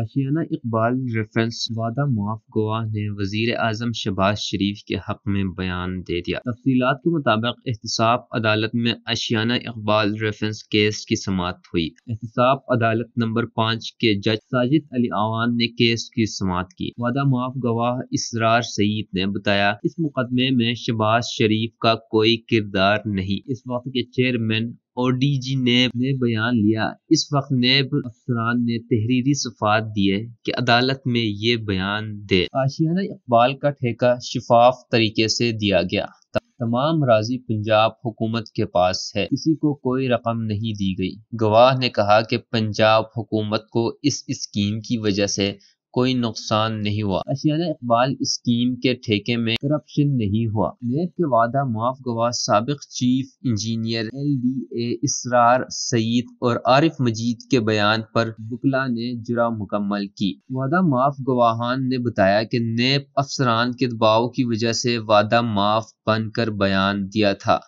आशियाना Iqbal reference वादा मुआफ गोवा ने वजीर आजम शहबाज शरीफ के हक में बयान दे दिया तफसीत के मुताबिक एहतसाब अदालत में आशियाना इकबाल रेफरेंस केस की समात हुई एहतसाब अदालत नंबर पाँच के जज साजिद अली आवान ने केस की समात की वादा मुआफ गवाह इसरार सईद ने बताया इस मुकदमे में शहबाज शरीफ का कोई किरदार नहीं इस वक्त के चेयरमैन ओडीजी नैब ने बयान लिया इस वक्त नैब अफसरान ने तहरीरी सफात दिए कि अदालत में ये बयान दे आशियाना इकबाल का ठेका शिफाफ तरीके से दिया गया तमाम राजी पंजाब हुकूमत के पास है किसी को कोई रकम नहीं दी गई गवाह ने कहा कि पंजाब हुकूमत को इस स्कीम की वजह से कोई नुकसान नहीं हुआ अशियाना इकबाल स्कीम के ठेके में करप्शन नहीं हुआ नैब के वादा मुआफ गवाह सबक chief engineer L D A Israr Saeed और आरिफ मजीद के बयान पर बुकला ने जुरा मुकम्मल की वादा माफ गवाहान ने बताया कि नेब अफसरान के दबाव की वजह से वादा माफ बनकर बयान दिया था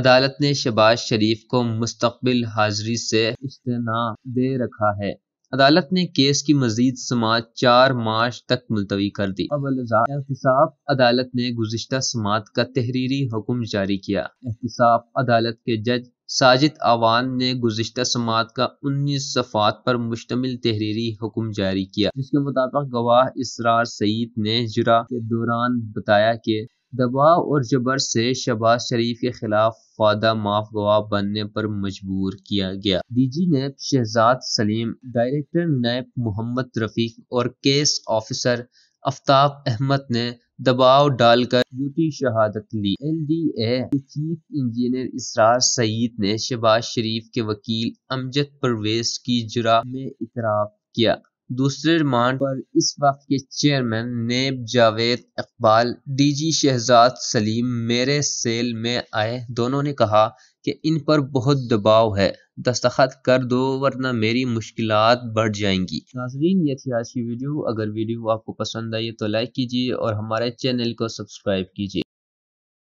अदालत ने शबाज शरीफ को मुस्तबिल हाजिरी से इज्तना दे रखा है अदालत ने केस की मजीद समात चार मार्च तक मुलतवी कर दी अब एहतसाब अदालत ने गुजशत समात का तहरीरी हुक्म जारी किया एहतसाब अदालत के जज साजिद आवान ने गुजशत समात का उन्नीस सफात पर मुश्तमिल तहरीरी हुक्म जारी किया जिसके मुताबिक गवाह इसरार सईद ने जुरा के दौरान बताया कि दबाव और जबर से शहबाज शरीफ के खिलाफ फादा माफ गवाह बनने पर मजबूर किया गया डीजी ने शहजाद सलीम डायरेक्टर नैब मोहम्मद रफीक और केस ऑफिसर आफ्ताब अहमद ने दबाव डालकर ड्यूटी शहादत ली एल डी ए के चीफ इंजीनियर इसरार सईद ने शहबाज शरीफ के वकील अमजद परवेज की जुरा में इतराफ किया दूसरे रिमांड पर इस वक्त के chairman NAB Javed Iqbal DG Shahzad Saleem मेरे सेल में आए दोनों ने कहा कि इन पर बहुत दबाव है दस्तखत कर दो वरना मेरी मुश्किल बढ़ जाएंगी नाजरीन ये थी आज की वीडियो अगर वीडियो आपको पसंद आई तो लाइक कीजिए और हमारे चैनल को सब्सक्राइब कीजिए